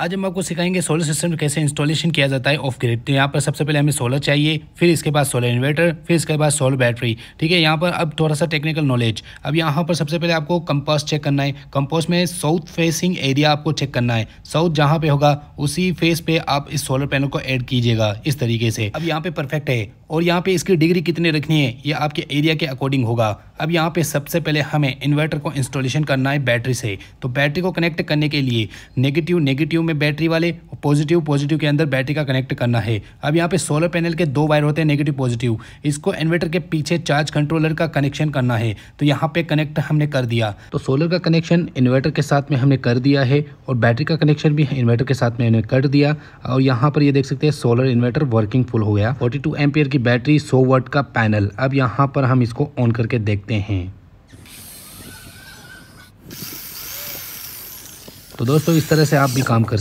आज हम आपको सिखाएंगे सोलर सिस्टम कैसे इंस्टॉलेशन किया जाता है ऑफ ग्रिड तो यहाँ पर सबसे पहले हमें सोलर चाहिए फिर इसके बाद सोलर इन्वर्टर फिर इसके बाद सोलर बैटरी ठीक है यहाँ पर अब थोड़ा सा टेक्निकल नॉलेज अब यहाँ पर सबसे पहले आपको कंपास चेक करना है कंपास में साउथ फेसिंग एरिया आपको चेक करना है साउथ जहाँ पे होगा उसी फेस पे आप इस सोलर पैनल को एड कीजिएगा इस तरीके से अब यहाँ पे परफेक्ट है और यहाँ पे इसकी डिग्री कितनी रखनी है ये आपके एरिया के अकॉर्डिंग होगा अब यहाँ पे सबसे पहले हमें इन्वर्टर को इंस्टॉलेशन करना है बैटरी से तो बैटरी को कनेक्ट करने के लिए नेगेटिव नेगेटिव में बैटरी वाले पॉजिटिव पॉजिटिव के अंदर बैटरी का कनेक्ट करना है अब यहाँ पे सोलर पैनल के दो वायर होते हैं नेगेटिव पॉजिटिव इसको इन्वर्टर के पीछे चार्ज कंट्रोलर का कनेक्शन करना है तो यहाँ पे कनेक्ट हमने कर दिया तो सोलर का कनेक्शन इन्वर्टर के साथ में हमने कर दिया है और बैटरी का कनेक्शन भी इन्वर्टर के साथ में हमने कर दिया और यहाँ पर ये देख सकते हैं सोलर इन्वर्टर वर्किंग फुल हो गया फोर्टी टू की बैटरी सो वर्ट का पैनल अब यहाँ पर हम इसको ऑन करके देखते हैं तो दोस्तों इस तरह से आप भी काम कर